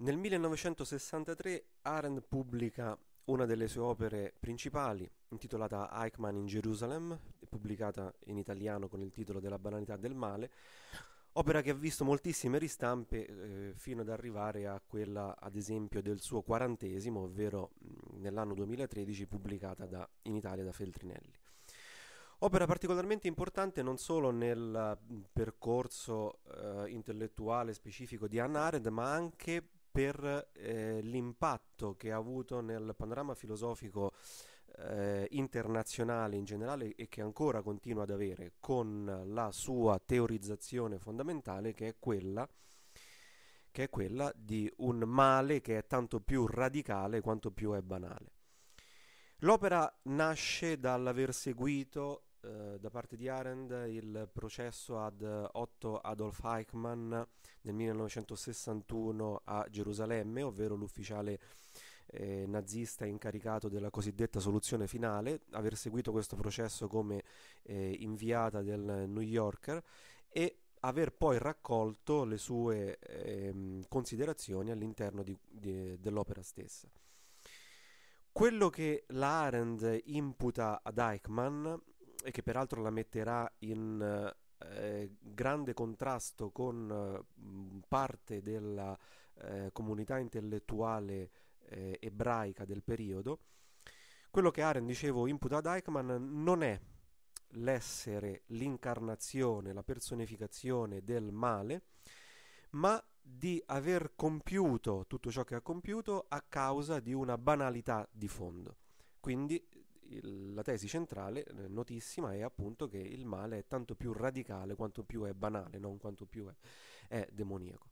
Nel 1963 Arendt pubblica una delle sue opere principali, intitolata Eichmann in Jerusalem, pubblicata in italiano con il titolo della banalità del male, opera che ha visto moltissime ristampe eh, fino ad arrivare a quella, ad esempio, del suo quarantesimo, ovvero nell'anno 2013 pubblicata da, in Italia da Feltrinelli. Opera particolarmente importante non solo nel percorso eh, intellettuale specifico di Hannah Arendt, ma anche per eh, l'impatto che ha avuto nel panorama filosofico eh, internazionale in generale e che ancora continua ad avere con la sua teorizzazione fondamentale che è quella che è quella di un male che è tanto più radicale quanto più è banale. L'opera nasce dall'aver seguito eh, da parte di Arendt il processo ad Otto Adolf Eichmann nel 1961 a Gerusalemme, ovvero l'ufficiale eh, nazista incaricato della cosiddetta soluzione finale, aver seguito questo processo come eh, inviata del New Yorker e aver poi raccolto le sue ehm, considerazioni all'interno di, di, dell'opera stessa. Quello che la Arendt imputa ad Eichmann e che peraltro la metterà in eh, grande contrasto con eh, parte della eh, comunità intellettuale eh, ebraica del periodo, quello che Aren, dicevo, imputa ad Eichmann non è l'essere, l'incarnazione, la personificazione del male, ma di aver compiuto tutto ciò che ha compiuto a causa di una banalità di fondo. Quindi la tesi centrale, eh, notissima, è appunto che il male è tanto più radicale quanto più è banale, non quanto più è, è demoniaco.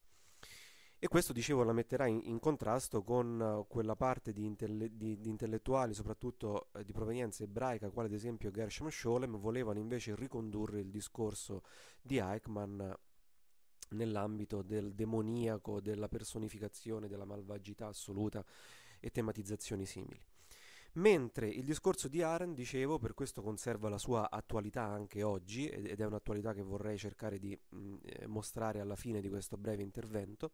E questo, dicevo, la metterà in, in contrasto con eh, quella parte di, intelle, di, di intellettuali, soprattutto eh, di provenienza ebraica, quale ad esempio Gershom Scholem, volevano invece ricondurre il discorso di Eichmann nell'ambito del demoniaco, della personificazione, della malvagità assoluta e tematizzazioni simili. Mentre il discorso di Aren, dicevo, per questo conserva la sua attualità anche oggi, ed è un'attualità che vorrei cercare di mh, mm, eh, mostrare alla fine di questo breve intervento,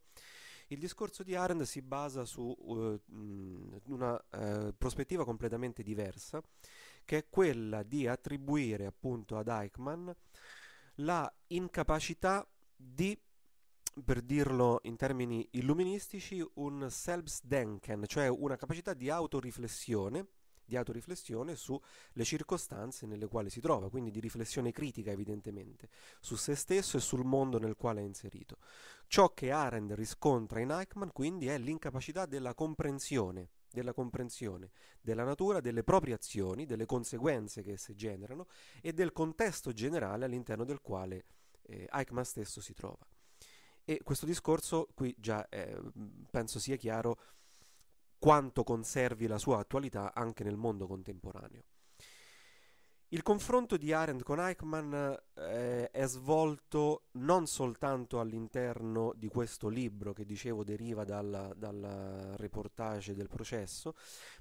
il discorso di Arendt si basa su uh, una uh, prospettiva completamente diversa, che è quella di attribuire appunto ad Eichmann la incapacità di per dirlo in termini illuministici, un Selbstdenken, cioè una capacità di autoriflessione, di autoriflessione sulle circostanze nelle quali si trova, quindi di riflessione critica evidentemente, su se stesso e sul mondo nel quale è inserito. Ciò che Arendt riscontra in Eichmann quindi è l'incapacità della comprensione della comprensione della natura, delle proprie azioni, delle conseguenze che esse generano e del contesto generale all'interno del quale eh, Eichmann stesso si trova. E questo discorso qui già è, eh, penso sia chiaro quanto conservi la sua attualità anche nel mondo contemporaneo. Il confronto di Arendt con Eichmann eh, è svolto non soltanto all'interno di questo libro che dicevo deriva dal, dal reportage del processo,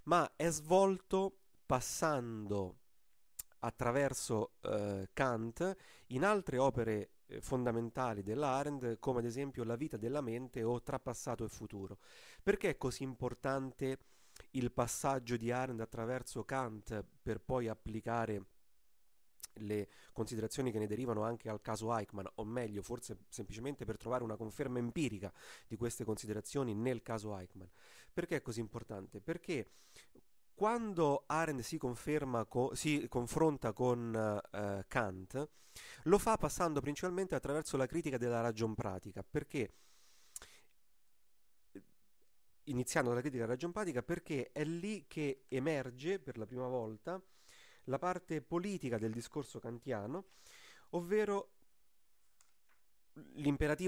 ma è svolto passando attraverso eh, Kant in altre opere eh, fondamentali della come ad esempio la vita della mente o tra passato e futuro. Perché è così importante il passaggio di Arendt attraverso Kant per poi applicare le considerazioni che ne derivano anche al caso Eichmann, o meglio, forse semplicemente per trovare una conferma empirica di queste considerazioni nel caso Eichmann. Perché è così importante? Perché quando Arendt si, co- si confronta con eh, Kant, lo fa passando principalmente attraverso la critica della ragion pratica, perché iniziando dalla critica della ragion pratica, perché è lì che emerge per la prima volta la parte politica del discorso kantiano, ovvero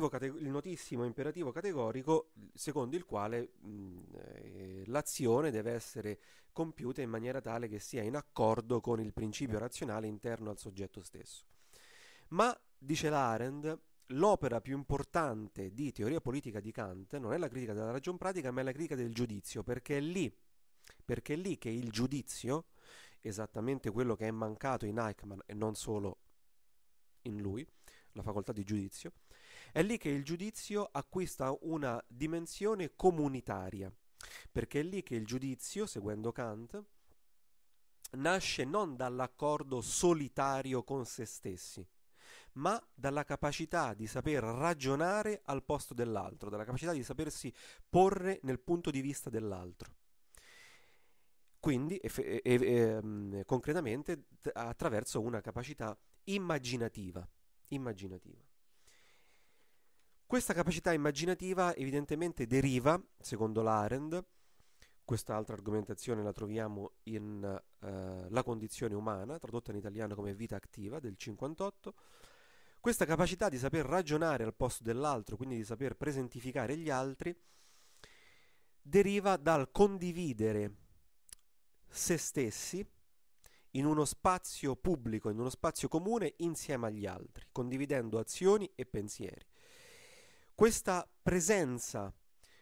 Cate- il notissimo imperativo categorico secondo il quale mh, eh, l'azione deve essere compiuta in maniera tale che sia in accordo con il principio razionale interno al soggetto stesso. Ma, dice l'Arend, l'opera più importante di teoria politica di Kant non è la critica della ragion pratica, ma è la critica del giudizio, perché è lì, perché è lì che il giudizio, esattamente quello che è mancato in Eichmann e non solo in lui, la facoltà di giudizio, è lì che il giudizio acquista una dimensione comunitaria, perché è lì che il giudizio, seguendo Kant, nasce non dall'accordo solitario con se stessi, ma dalla capacità di saper ragionare al posto dell'altro, dalla capacità di sapersi porre nel punto di vista dell'altro. Quindi, eff- e- e- ehm, concretamente, t- attraverso una capacità immaginativa immaginativa. Questa capacità immaginativa evidentemente deriva, secondo l'Arend, questa altra argomentazione la troviamo in uh, La condizione umana, tradotta in italiano come Vita attiva del 58, questa capacità di saper ragionare al posto dell'altro, quindi di saper presentificare gli altri, deriva dal condividere se stessi in uno spazio pubblico, in uno spazio comune insieme agli altri, condividendo azioni e pensieri. Questa presenza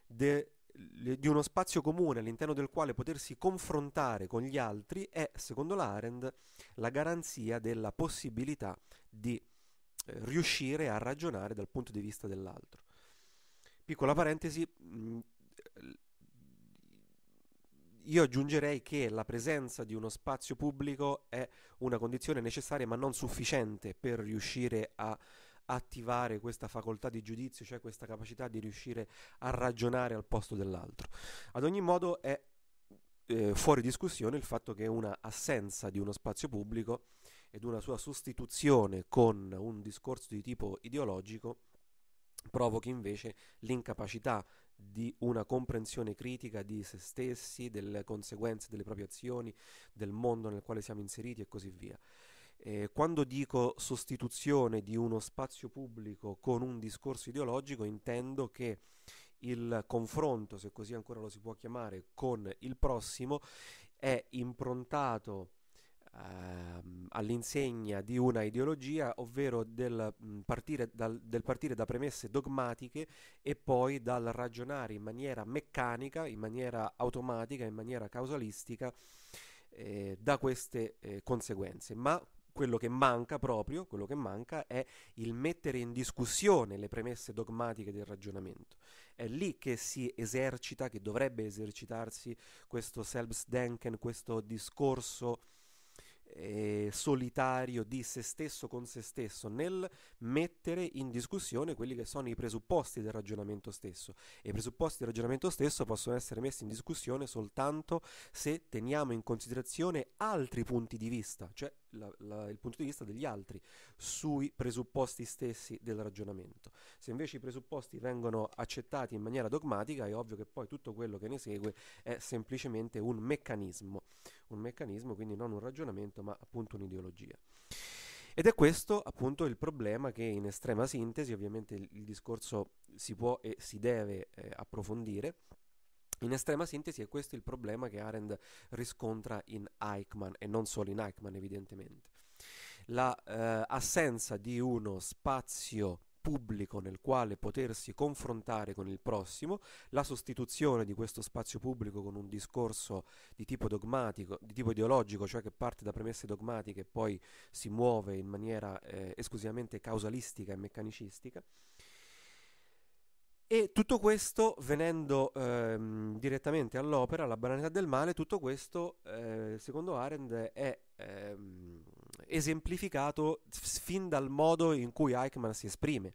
de, di uno spazio comune all'interno del quale potersi confrontare con gli altri è, secondo l'Arendt, la garanzia della possibilità di eh, riuscire a ragionare dal punto di vista dell'altro. Piccola parentesi, io aggiungerei che la presenza di uno spazio pubblico è una condizione necessaria ma non sufficiente per riuscire a attivare questa facoltà di giudizio, cioè questa capacità di riuscire a ragionare al posto dell'altro. Ad ogni modo è eh, fuori discussione il fatto che una assenza di uno spazio pubblico ed una sua sostituzione con un discorso di tipo ideologico provochi invece l'incapacità di una comprensione critica di se stessi, delle conseguenze delle proprie azioni, del mondo nel quale siamo inseriti e così via. Eh, quando dico sostituzione di uno spazio pubblico con un discorso ideologico, intendo che il confronto, se così ancora lo si può chiamare, con il prossimo è improntato eh, all'insegna di una ideologia, ovvero del partire, dal, del partire da premesse dogmatiche e poi dal ragionare in maniera meccanica, in maniera automatica, in maniera causalistica eh, da queste eh, conseguenze. Ma quello che manca proprio, quello che manca è il mettere in discussione le premesse dogmatiche del ragionamento. È lì che si esercita, che dovrebbe esercitarsi questo Selbstdenken, questo discorso eh, solitario di se stesso con se stesso, nel mettere in discussione quelli che sono i presupposti del ragionamento stesso. E i presupposti del ragionamento stesso possono essere messi in discussione soltanto se teniamo in considerazione altri punti di vista, cioè la, la, il punto di vista degli altri sui presupposti stessi del ragionamento. Se invece i presupposti vengono accettati in maniera dogmatica, è ovvio che poi tutto quello che ne segue è semplicemente un meccanismo, un meccanismo quindi non un ragionamento, ma appunto un'ideologia. Ed è questo appunto il problema che in estrema sintesi, ovviamente il, il discorso si può e si deve eh, approfondire in estrema sintesi è questo il problema che Arendt riscontra in Eichmann e non solo in Eichmann evidentemente. La eh, assenza di uno spazio pubblico nel quale potersi confrontare con il prossimo, la sostituzione di questo spazio pubblico con un discorso di tipo dogmatico, di tipo ideologico, cioè che parte da premesse dogmatiche e poi si muove in maniera eh, esclusivamente causalistica e meccanicistica, e tutto questo venendo ehm, direttamente all'opera, alla banalità del male, tutto questo, eh, secondo Arendt, è ehm, esemplificato fin dal modo in cui Eichmann si esprime.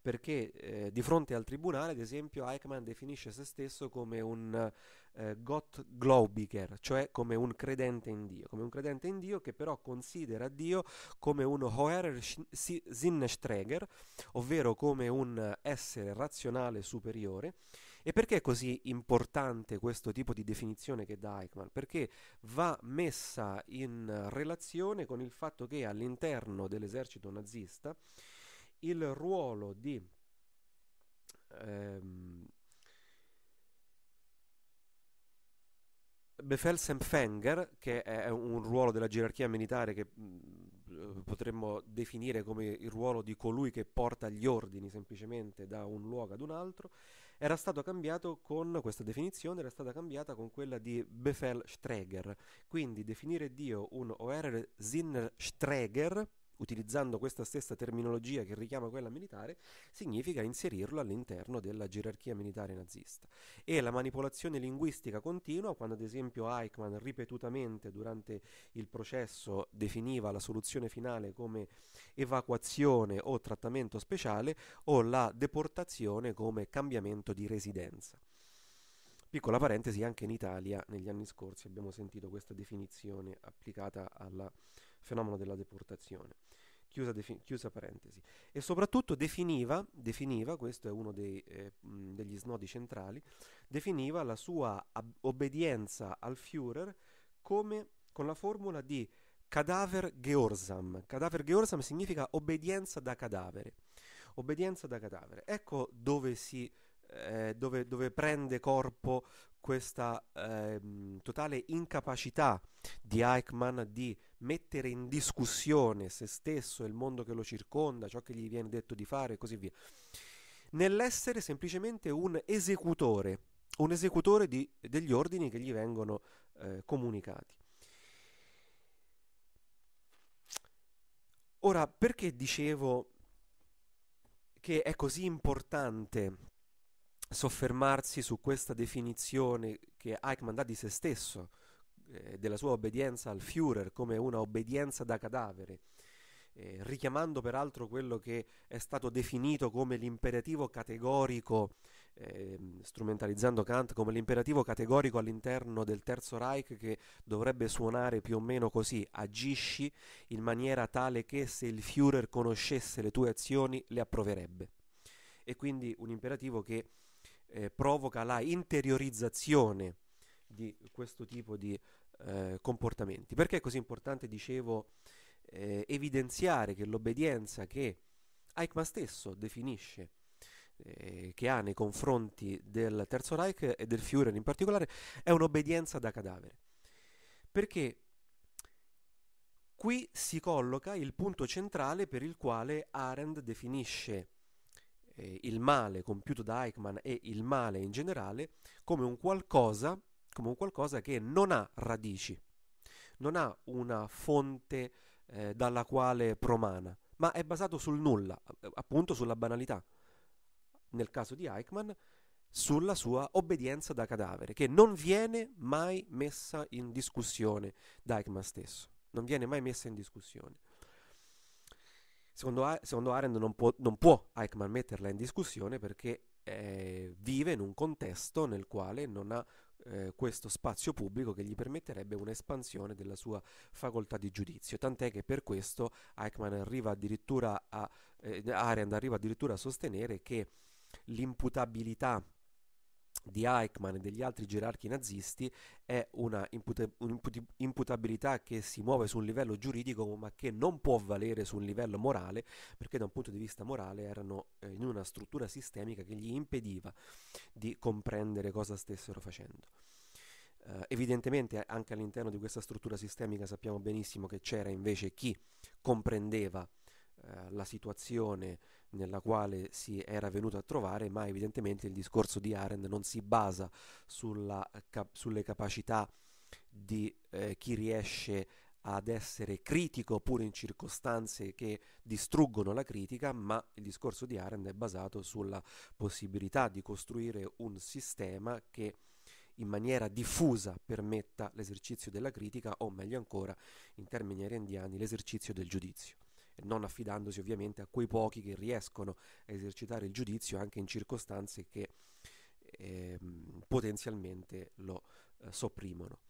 Perché eh, di fronte al tribunale, ad esempio, Eichmann definisce se stesso come un eh, Gott Glaubiger, cioè come un credente in Dio, come un credente in Dio che però considera Dio come un Hoherer Sinnesträger, ovvero come un essere razionale superiore. E perché è così importante questo tipo di definizione che dà Eichmann? Perché va messa in relazione con il fatto che all'interno dell'esercito nazista il ruolo di ehm, Befelsenfenger, che è un ruolo della gerarchia militare che mm, potremmo definire come il ruolo di colui che porta gli ordini semplicemente da un luogo ad un altro, era stato cambiato con questa definizione, era stata cambiata con quella di Befelstreger. Quindi definire Dio un Sinner Streger utilizzando questa stessa terminologia che richiama quella militare, significa inserirlo all'interno della gerarchia militare nazista. E la manipolazione linguistica continua, quando ad esempio Eichmann ripetutamente durante il processo definiva la soluzione finale come evacuazione o trattamento speciale o la deportazione come cambiamento di residenza. Piccola parentesi, anche in Italia negli anni scorsi abbiamo sentito questa definizione applicata alla fenomeno della deportazione. Chiusa, defin- chiusa parentesi. E soprattutto definiva, definiva questo è uno dei, eh, degli snodi centrali, definiva la sua ab- obbedienza al Führer come con la formula di cadaver georsam. Cadaver georsam significa obbedienza da cadavere. Obbedienza da cadavere. Ecco dove si eh, dove, dove, prende corpo questa ehm, totale incapacità di Eichmann di mettere in discussione se stesso e il mondo che lo circonda, ciò che gli viene detto di fare e così via, nell'essere semplicemente un esecutore, un esecutore di, degli ordini che gli vengono eh, comunicati. Ora, perché dicevo che è così importante soffermarsi su questa definizione che Eichmann dà di se stesso, eh, della sua obbedienza al Führer come una obbedienza da cadavere, eh, richiamando peraltro quello che è stato definito come l'imperativo categorico, eh, strumentalizzando Kant come l'imperativo categorico all'interno del Terzo Reich che dovrebbe suonare più o meno così, agisci in maniera tale che se il Führer conoscesse le tue azioni le approverebbe. E quindi un imperativo che eh, provoca la interiorizzazione di questo tipo di eh, comportamenti. Perché è così importante, dicevo, eh, evidenziare che l'obbedienza che Eichmann stesso definisce eh, che ha nei confronti del Terzo Reich e del Führer in particolare è un'obbedienza da cadavere. Perché qui si colloca il punto centrale per il quale Arendt definisce eh, il male compiuto da Eichmann e il male in generale come un qualcosa, come un qualcosa che non ha radici, non ha una fonte eh, dalla quale promana, ma è basato sul nulla, eh, appunto sulla banalità. Nel caso di Eichmann, sulla sua obbedienza da cadavere, che non viene mai messa in discussione da Eichmann stesso, non viene mai messa in discussione. Secondo, secondo Arendt non può, non può Eichmann metterla in discussione perché eh, vive in un contesto nel quale non ha eh, questo spazio pubblico che gli permetterebbe un'espansione della sua facoltà di giudizio, tant'è che per questo Eichmann arriva addirittura a, eh, Arendt arriva addirittura a sostenere che l'imputabilità di Eichmann e degli altri gerarchi nazisti è una imputabilità che si muove su un livello giuridico ma che non può valere su un livello morale perché da un punto di vista morale erano eh, in una struttura sistemica che gli impediva di comprendere cosa stessero facendo. Uh, evidentemente anche all'interno di questa struttura sistemica sappiamo benissimo che c'era invece chi comprendeva eh, la situazione nella quale si era venuto a trovare, ma evidentemente il discorso di Arendt non si basa sulla, eh, cap- sulle capacità di eh, chi riesce ad essere critico pure in circostanze che distruggono la critica, ma il discorso di Arendt è basato sulla possibilità di costruire un sistema che in maniera diffusa permetta l'esercizio della critica o meglio ancora, in termini arendiani, l'esercizio del giudizio non affidandosi ovviamente a quei pochi che riescono a esercitare il giudizio anche in circostanze che eh, potenzialmente lo eh, sopprimono.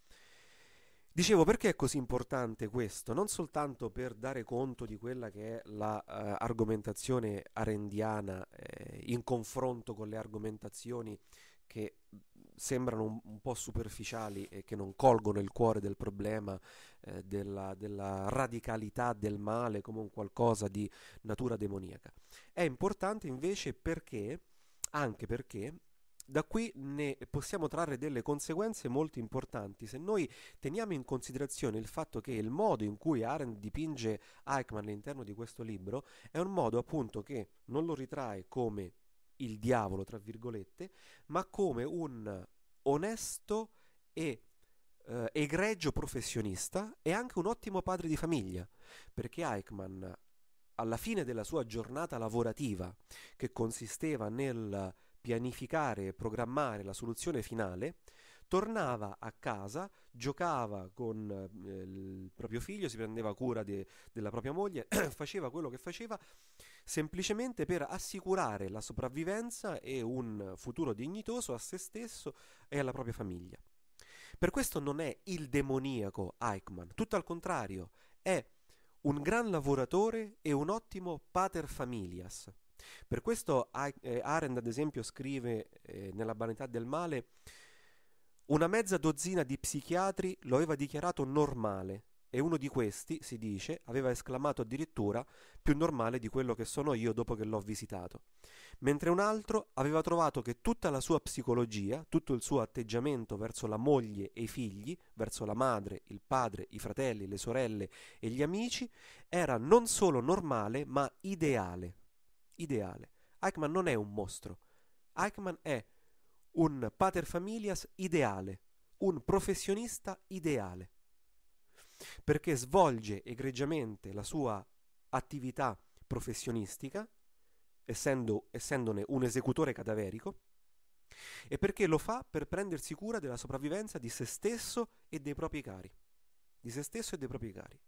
Dicevo perché è così importante questo? Non soltanto per dare conto di quella che è l'argomentazione la, eh, arendiana eh, in confronto con le argomentazioni che sembrano un, un, po' superficiali e che non colgono il cuore del problema, eh, della, della, radicalità del male come un qualcosa di natura demoniaca. È importante invece perché, anche perché, da qui ne possiamo trarre delle conseguenze molto importanti. Se noi teniamo in considerazione il fatto che il modo in cui Arendt dipinge Eichmann all'interno di questo libro è un modo appunto che non lo ritrae come il diavolo, tra virgolette, ma come un onesto e eh, egregio professionista e anche un ottimo padre di famiglia, perché Eichmann alla fine della sua giornata lavorativa, che consisteva nel pianificare e programmare la soluzione finale, tornava a casa, giocava con eh, il proprio figlio, si prendeva cura de- della propria moglie, faceva quello che faceva semplicemente per assicurare la sopravvivenza e un futuro dignitoso a se stesso e alla propria famiglia. Per questo non è il demoniaco Eichmann, tutto al contrario, è un gran lavoratore e un ottimo pater familias. Per questo eh, Arendt, ad esempio, scrive eh, nella Banalità del Male una mezza dozzina di psichiatri lo aveva dichiarato normale e uno di questi, si dice, aveva esclamato addirittura più normale di quello che sono io dopo che l'ho visitato, mentre un altro aveva trovato che tutta la sua psicologia, tutto il suo atteggiamento verso la moglie e i figli, verso la madre, il padre, i fratelli, le sorelle e gli amici, era non solo normale ma ideale. Ideale. Eichmann non è un mostro. Eichmann è un pater familias ideale, un professionista ideale perché svolge egregiamente la sua attività professionistica, essendo, essendone un esecutore cadaverico, e perché lo fa per prendersi cura della sopravvivenza di se stesso e dei propri cari. Di se stesso e dei propri cari.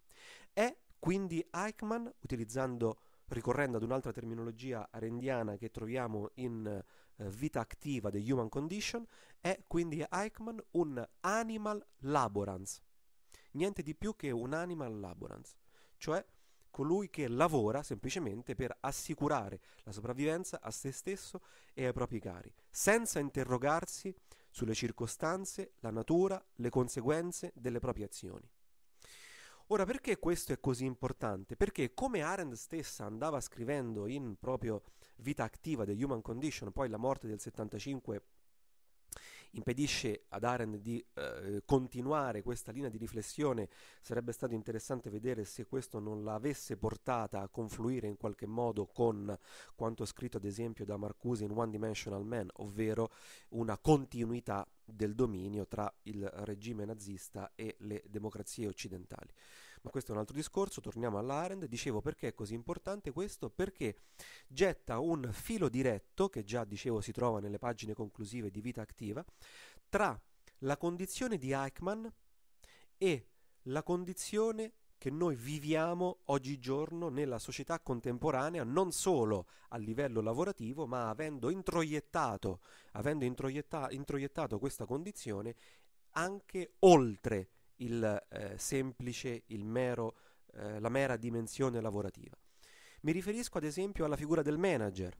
È quindi Eichmann, utilizzando, ricorrendo ad un'altra terminologia arendiana che troviamo in eh, vita attiva The Human Condition, è quindi Eichmann un animal laborance niente di più che un animal laborance, cioè colui che lavora semplicemente per assicurare la sopravvivenza a se stesso e ai propri cari, senza interrogarsi sulle circostanze, la natura, le conseguenze delle proprie azioni. Ora, perché questo è così importante? Perché come Arendt stessa andava scrivendo in proprio Vita attiva The Human Condition, poi la morte del 75 impedisce ad Arendt di eh, continuare questa linea di riflessione. Sarebbe stato interessante vedere se questo non l'avesse portata a confluire in qualche modo con quanto scritto ad esempio da Marcuse in One Dimensional Man, ovvero una continuità del dominio tra il regime nazista e le democrazie occidentali. Ma questo è un altro discorso, torniamo all'Arend, Dicevo perché è così importante questo? Perché getta un filo diretto, che già dicevo si trova nelle pagine conclusive di Vita Attiva, tra la condizione di Eichmann e la condizione che noi viviamo oggigiorno nella società contemporanea, non solo a livello lavorativo, ma avendo introiettato, avendo introietta, introiettato questa condizione anche oltre il eh, semplice, il mero, eh, la mera dimensione lavorativa. Mi riferisco ad esempio alla figura del manager,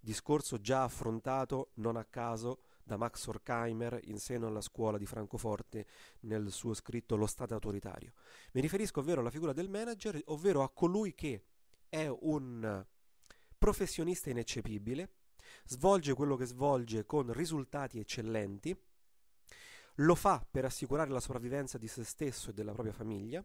discorso già affrontato non a caso da Max Horkheimer in seno alla scuola di Francoforte nel suo scritto Lo Stato autoritario. Mi riferisco ovvero alla figura del manager, ovvero a colui che è un professionista ineccepibile, svolge quello che svolge con risultati eccellenti, lo fa per assicurare la sopravvivenza di se stesso e della propria famiglia,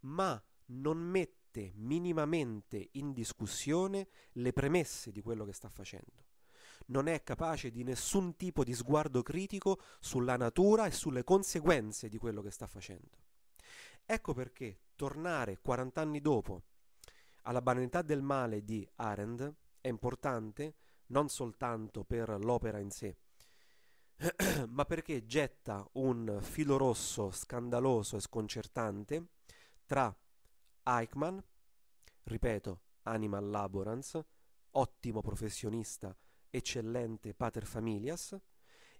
ma non mette minimamente in discussione le premesse di quello che sta facendo. Non è capace di nessun tipo di sguardo critico sulla natura e sulle conseguenze di quello che sta facendo. Ecco perché tornare 40 anni dopo alla banalità del male di Arendt è importante non soltanto per l'opera in sé, ma perché getta un filo rosso scandaloso e sconcertante tra Eichmann, ripeto, Animal Laborance, ottimo professionista, eccellente pater familias,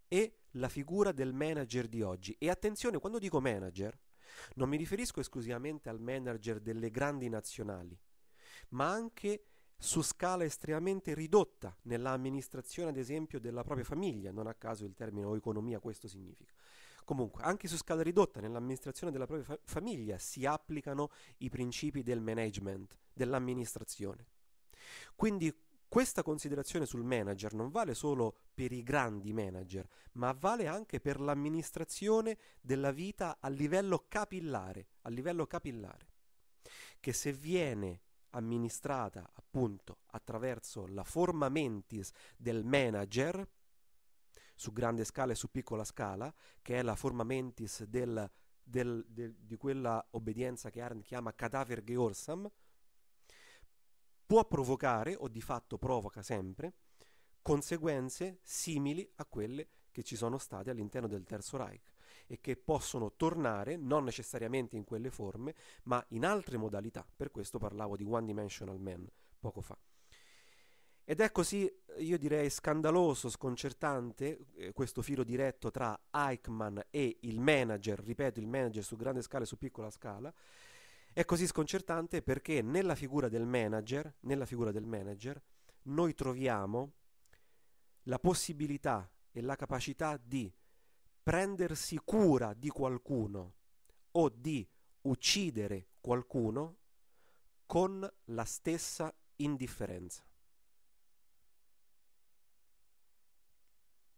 e la figura del manager di oggi. E attenzione, quando dico manager, non mi riferisco esclusivamente al manager delle grandi nazionali, ma anche su scala estremamente ridotta nell'amministrazione, ad esempio, della propria famiglia, non a caso il termine o economia questo significa. Comunque, anche su scala ridotta nell'amministrazione della propria fa- famiglia si applicano i principi del management, dell'amministrazione. Quindi questa considerazione sul manager non vale solo per i grandi manager, ma vale anche per l'amministrazione della vita a livello capillare, a livello capillare, che se viene amministrata appunto attraverso la forma mentis del manager, su grande scala e su piccola scala, che è la forma mentis del, del, del, di quella obbedienza che Arndt chiama cadaver georsam, può provocare, o di fatto provoca sempre, conseguenze simili a quelle che ci sono state all'interno del Terzo Reich e che possono tornare, non necessariamente in quelle forme, ma in altre modalità. Per questo parlavo di One Dimensional Man poco fa. Ed è così, io direi, scandaloso, sconcertante eh, questo filo diretto tra Eichmann e il manager, ripeto, il manager su grande scala e su piccola scala. È così sconcertante perché nella figura del manager, nella figura del manager, noi troviamo la possibilità e la capacità di prendersi cura di qualcuno o di uccidere qualcuno con la stessa indifferenza.